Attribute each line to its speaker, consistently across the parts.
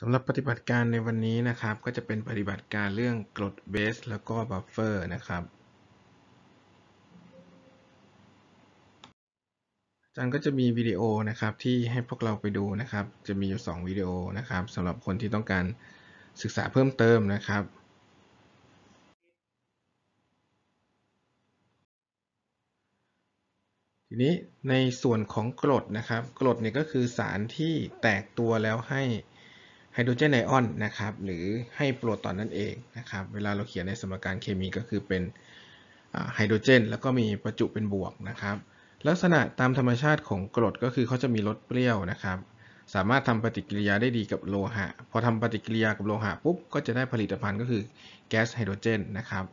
Speaker 1: สำหรับปฏิบัติการในวันนี้นะครับ ก็จะเป็นปฏิบัติการเรื่องกรดเบสแล้วก็บัฟเฟอร์นะครับอาจารย์ก็จะมีวิดีโอนะครับที่ให้พวกเราไปดูนะครับ จะมีอยู่ 2วิดีโอนะครับสำหรับคนที่ต้องการศึกษาเพิ่มเติมนะครับ ทีนี้ในส่วนของกรดนะครับ กรดเนี่ยก็คือสารที่แตกตัวแล้วให้ไฮโดรเจนไอออนนะครับ หรือให้โปรตอนนั่นเองนะครับ เวลาเราเขียนในสมการเคมีก็คือเป็นไฮโดรเจน แล้วก็มีประจุเป็นบวกนะครับ ลักษณะตามธรรมชาติของกรดก็คือเขาจะมีรสเปรี้ยวนะครับ สามารถทำปฏิกิริยาได้ดีกับโลหะ พอทำปฏิกิริยากับโลหะปุ๊บ ก็จะได้ผลิตภัณฑ์ก็คือแก๊สไฮโดรเจนนะครับ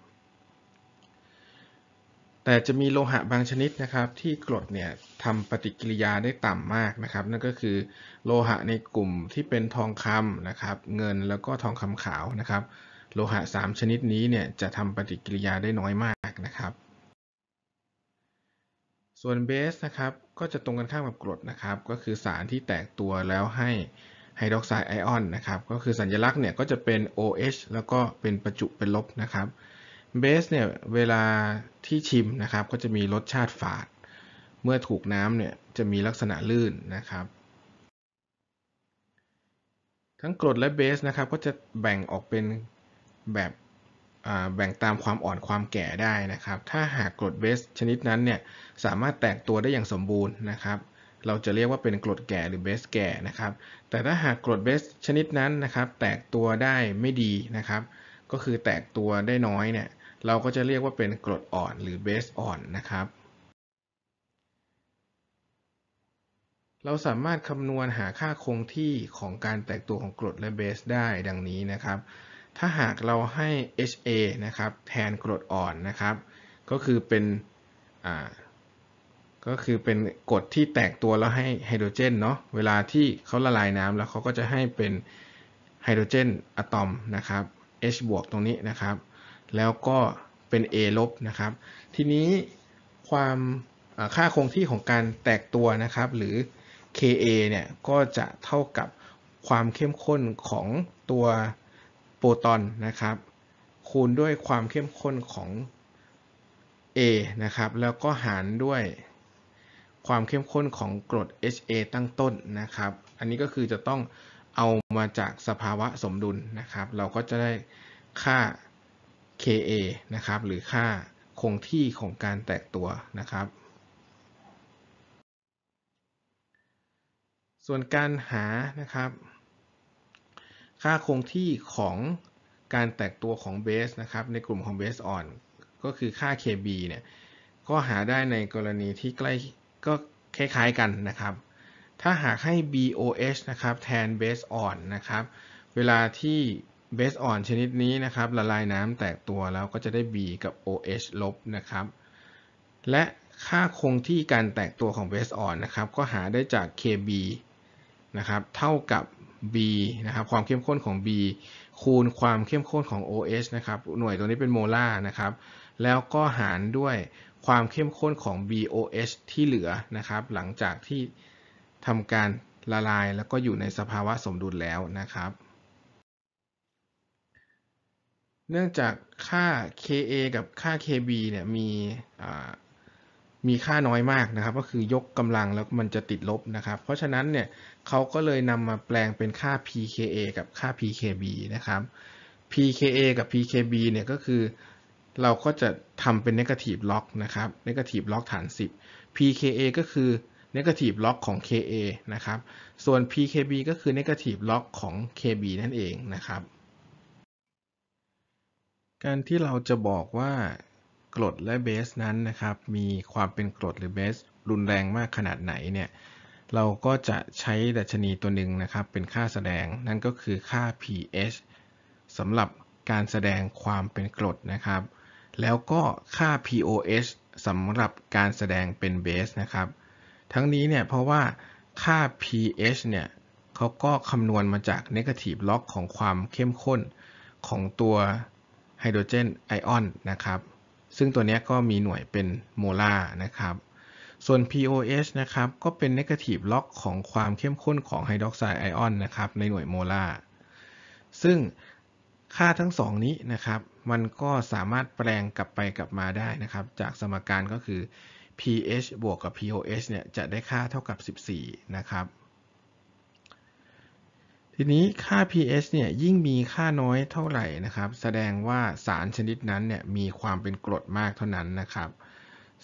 Speaker 1: แต่จะมีโลหะบางชนิดนะครับ ที่กรดเนี่ยทำปฏิกิริยาได้ต่ำมากนะครับ นั่นก็คือโลหะในกลุ่มที่เป็นทองคำนะครับ เงินแล้วก็ทองคำขาวนะครับ โลหะ 3 ชนิดนี้เนี่ยจะทำปฏิกิริยาได้น้อยมากนะครับส่วนเบสนะครับ ก็จะตรงกันข้ามกับกรดนะครับ ก็คือสารที่แตกตัวแล้วให้ไฮดรอกไซด์ไอออน นะครับ ก็คือสัญลักษณ์เนี่ยก็จะเป็น OH แล้วก็เป็นประจุเป็นลบนะครับเบสเนี่ยเวลาที่ชิมนะครับก็จะมีรสชาติฝาด เมื่อถูกน้ำเนี่ยจะมีลักษณะลื่นนะครับ ทั้งกรดและเบสนะครับก็จะแบ่งออกเป็นแบบแบ่งตามความอ่อนความแก่ได้นะครับ ถ้าหากกรดเบสชนิดนั้นเนี่ยสามารถแตกตัวได้อย่างสมบูรณ์นะครับเราจะเรียกว่าเป็นกรดแก่หรือเบสแก่นะครับ แต่ถ้าหากกรดเบสชนิดนั้นนะครับแตกตัวได้ไม่ดีนะครับ ก็คือแตกตัวได้น้อยเนี่ยเราก็จะเรียกว่าเป็นกรดอ่อนหรือเบสอ่อนนะครับ เราสามารถคำนวณหาค่าคงที่ของการแตกตัวของกรดและเบสได้ดังนี้นะครับ ถ้าหากเราให้ HA นะครับ แทนกรดอ่อนนะครับ ก็คือเป็นก็คือเป็นกรดที่แตกตัวแล้วให้ไฮโดรเจนเนาะ เวลาที่เขาละลายน้ำแล้วเขาก็จะให้เป็นไฮโดรเจนอะตอมนะครับ H บวกตรงนี้นะครับแล้วก็เป็น a ลบนะครับทีนี้ความค่าคงที่ของการแตกตัวนะครับหรือ Ka เนี่ยก็จะเท่ากับความเข้มข้นของตัวโปรตอนนะครับ คูณด้วยความเข้มข้นของ A นะครับแล้วก็หารด้วยความเข้มข้นของกรด HA ตั้งต้นนะครับ อันนี้ก็คือจะต้องเอามาจากสภาวะสมดุลนะครับ เราก็จะได้ค่า KA นะครับหรือค่าคงที่ของการแตกตัวนะครับ ส่วนการหานะครับ ค่าคงที่ของการแตกตัวของเบสนะครับในกลุ่มของเบสอ่อน ก็คือค่า KB เนี่ยก็หาได้ในกรณีที่ใกล้ก็คล้ายๆกันนะครับ ถ้าหากให้ BOH นะครับแทนบสอ่อนนะครับเวลาที่เบสอ่อนชนิดนี้นะครับ ละลายน้ำแตกตัวแล้วก็จะได้ B กับ OH ลบนะครับ และค่าคงที่การแตกตัวของเบสอ่อนนะครับก็หาได้จาก KB นะครับ เท่ากับ B นะครับความเข้มข้นของ B คูณความเข้มข้นของ OH นะครับหน่วยตัวนี้เป็นโมลาร์นะครับแล้วก็หารด้วยความเข้มข้นของ BOH ที่เหลือนะครับ หลังจากที่ทำการละลายแล้วก็อยู่ในสภาวะสมดุลแล้วนะครับเนื่องจากค่า KA กับค่า KB เนี่ยมีมีค่าน้อยมากนะครับ ก็คือยกกำลังแล้วมันจะติดลบนะครับ เพราะฉะนั้นเนี่ยเขาก็เลยนำมาแปลงเป็นค่า PKA กับค่า PKB นะครับ PKA กับ PKB เนี่ยก็คือ เราก็จะทำเป็น negative log นะครับ negative log ฐาน10 PKA ก็คือ negative log ของ KA นะครับ ส่วน PKB ก็คือ negative log ของ KB นั่นเองนะครับการที่เราจะบอกว่ากรดและเบสนั้นนะครับ มีความเป็นกรดหรือเบสรุนแรงมากขนาดไหนเนี่ยเราก็จะใช้ดัชนีตัวหนึ่งนะครับ เป็นค่าแสดงนั่นก็คือค่า pH สำหรับการแสดงความเป็นกรดนะครับ แล้วก็ค่า pOH สำหรับการแสดงเป็นเบสนะครับทั้งนี้เนี่ยเพราะว่าค่า pH เนี่ยเขาก็คำนวณมาจาก negative log ของความเข้มข้นของตัวไฮโดรเจนไอออนนะครับ ซึ่งตัวนี้ก็มีหน่วยเป็นโมลาร์นะครับ ส่วน POH นะครับ ก็เป็น negative ็อกของความเข้มข้นของไฮดรอกไซด์ไอออนนะครับ ในหน่วยโมลาร์ ซึ่งค่าทั้งสองนี้นะครับ มันก็สามารถแปลงกลับไปกลับมาได้นะครับ จากสมการก็คือ pH บวกกับ pOH เนี่ย จะได้ค่าเท่ากับ 14 นะครับทีนี้ค่า pH เนี่ยยิ่งมีค่าน้อยเท่าไหร่นะครับ แสดงว่าสารชนิดนั้นเนี่ยมีความเป็นกรดมากเท่านั้นนะครับ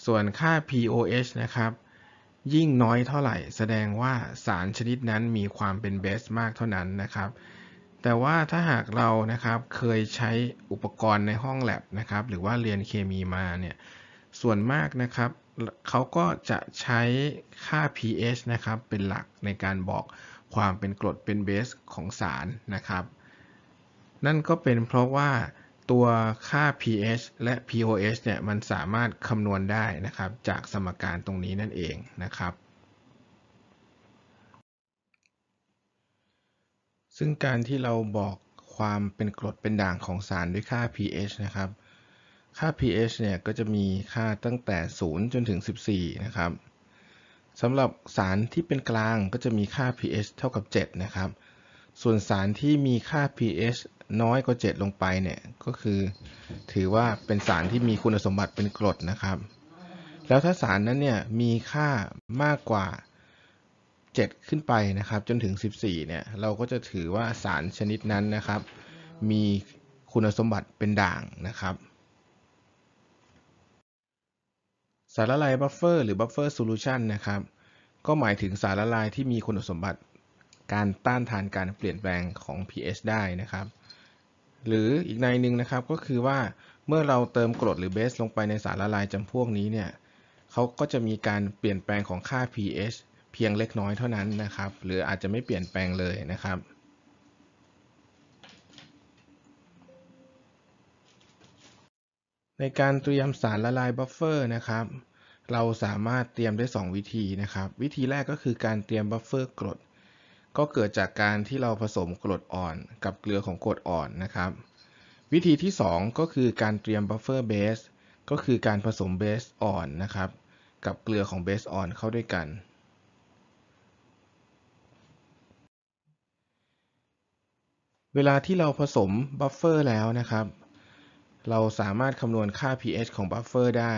Speaker 1: ส่วนค่า pOH นะครับยิ่งน้อยเท่าไหร่ แสดงว่าสารชนิดนั้นมีความเป็นเบสมากเท่านั้นนะครับแต่ว่าถ้าหากเรานะครับเคยใช้อุปกรณ์ในห้องแลบนะครับหรือว่าเรียนเคมีมาเนี่ยส่วนมากนะครับเขาก็จะใช้ค่า pH นะครับเป็นหลักในการบอกความเป็นกรดเป็นเบสของสารนะครับ นั่นก็เป็นเพราะว่าตัวค่า pH และ pOH เนี่ยมันสามารถคำนวณได้นะครับจากสมการตรงนี้นั่นเองนะครับ ซึ่งการที่เราบอกความเป็นกรดเป็นด่างของสารด้วยค่า pH นะครับ ค่า pH เนี่ยก็จะมีค่าตั้งแต่ 0 จนถึง 14 นะครับสำหรับสารที่เป็นกลางก็จะมีค่า pH เท่ากับ 7 นะครับ ส่วนสารที่มีค่า pH น้อยกว่า 7 ลงไปเนี่ยก็คือถือว่าเป็นสารที่มีคุณสมบัติเป็นกรดนะครับ แล้วถ้าสารนั้นเนี่ยมีค่ามากกว่า 7 ขึ้นไปนะครับ จนถึง 14 เนี่ย เราก็จะถือว่าสารชนิดนั้นนะครับ มีคุณสมบัติเป็นด่างนะครับสารละลายบัฟเฟอร์หรือบัฟเฟอร์โซลูชันนะครับก็หมายถึงสารละลายที่มีคุณสมบัติการต้านทานการเปลี่ยนแปลงของ pH ได้นะครับ หรืออีกในหนึ่งนะครับก็คือว่าเมื่อเราเติมกรดหรือเบสลงไปในสารละลายจำพวกนี้เนี่ยเขาก็จะมีการเปลี่ยนแปลงของค่า pH เพียงเล็กน้อยเท่านั้นนะครับ หรืออาจจะไม่เปลี่ยนแปลงเลยนะครับในการเตรียมสารละลายบัฟเฟอร์นะครับ เราสามารถเตรียมได้2วิธีนะครับ วิธีแรกก็คือการเตรียมบัฟเฟอร์กรด ก็เกิดจากการที่เราผสมกรดอ่อน กับเกลือของกรดอ่อนนะครับ วิธีที่ 2 ก็คือการเตรียมบัฟเฟอร์เบส ก็คือการผสมเบสอ่อนนะครับ กับเกลือของเบสอ่อนเข้าด้วยกัน เวลาที่เราผสมบัฟเฟอร์แล้วนะครับเราสามารถคำนวณค่า pH ของบัฟเฟอร์ได้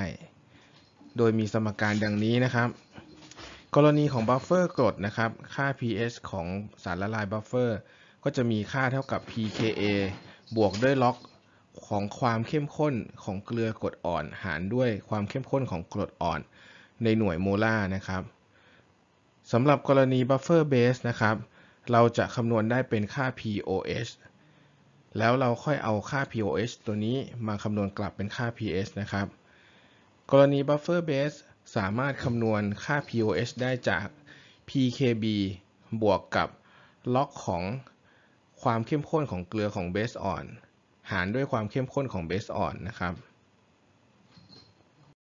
Speaker 1: โดยมีสมการดังนี้นะครับ กรณีของบัฟเฟอร์กรดนะครับ ค่า pH ของสารละลายบัฟเฟอร์ก็จะมีค่าเท่ากับ pKa บวกด้วยล็อกของความเข้มข้นของเกลือกรดอ่อนหารด้วยความเข้มข้นของกรดอ่อนในหน่วยโมลาร์นะครับ สำหรับกรณีบัฟเฟอร์เบสนะครับ เราจะคำนวณได้เป็นค่า POH แล้วเราค่อยเอาค่า POH ตัวนี้มาคำนวณกลับเป็นค่า PS นะครับ กรณี Buffer Base สามารถคำนวณค่า POH ได้จาก PKB บวกกับล็อกของความเข้มข้นของเกลือของเบสอ่อนหารด้วยความเข้มข้นของเบสอ่อนนะครับ